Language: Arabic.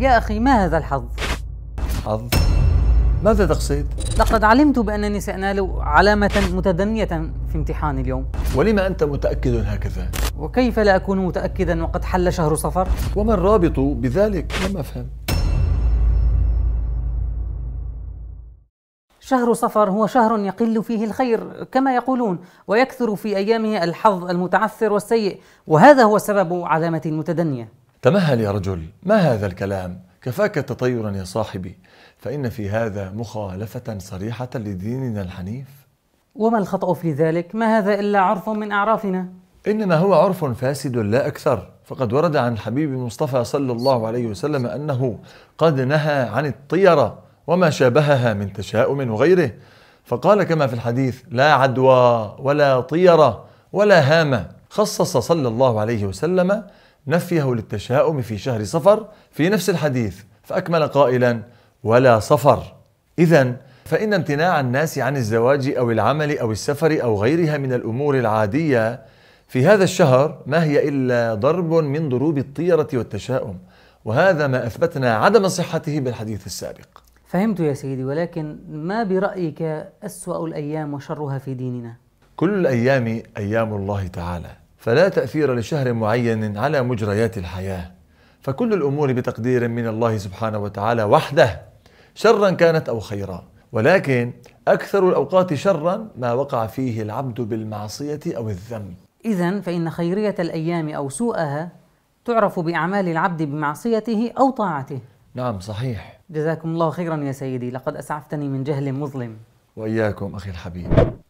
يا أخي ما هذا الحظ؟ حظ؟ ماذا تقصد؟ لقد علمت بأنني سأنال علامة متدنية في امتحان اليوم ولم أنت متأكد هكذا؟ وكيف لا أكون متأكدا وقد حل شهر صفر؟ وما الرابط بذلك؟ لم أفهم شهر صفر هو شهر يقل فيه الخير كما يقولون ويكثر في أيامه الحظ المتعثر والسيء وهذا هو سبب علامة المتدنية تمهل يا رجل ما هذا الكلام كفاك تطيرا يا صاحبي فإن في هذا مخالفة صريحة لديننا الحنيف وما الخطأ في ذلك؟ ما هذا إلا عرف من أعرافنا إنما هو عرف فاسد لا أكثر فقد ورد عن الحبيب المصطفى صلى الله عليه وسلم أنه قد نهى عن الطيرة وما شابهها من تشاؤم وغيره فقال كما في الحديث لا عدوى ولا طيرة ولا هامة خصص صلى الله عليه وسلم نفيه للتشاؤم في شهر صفر في نفس الحديث فأكمل قائلا ولا صفر إذا فإن امتناع الناس عن الزواج أو العمل أو السفر أو غيرها من الأمور العادية في هذا الشهر ما هي إلا ضرب من ضروب الطيرة والتشاؤم وهذا ما أثبتنا عدم صحته بالحديث السابق فهمت يا سيدي ولكن ما برأيك أسوأ الأيام وشرها في ديننا؟ كل الأيام أيام الله تعالى فلا تأثير لشهر معين على مجريات الحياة فكل الأمور بتقدير من الله سبحانه وتعالى وحده شرا كانت أو خيرا ولكن أكثر الأوقات شرا ما وقع فيه العبد بالمعصية أو الذنب إذا فإن خيرية الأيام أو سوءها تعرف بأعمال العبد بمعصيته أو طاعته نعم صحيح جزاكم الله خيرا يا سيدي لقد أسعفتني من جهل مظلم وإياكم أخي الحبيب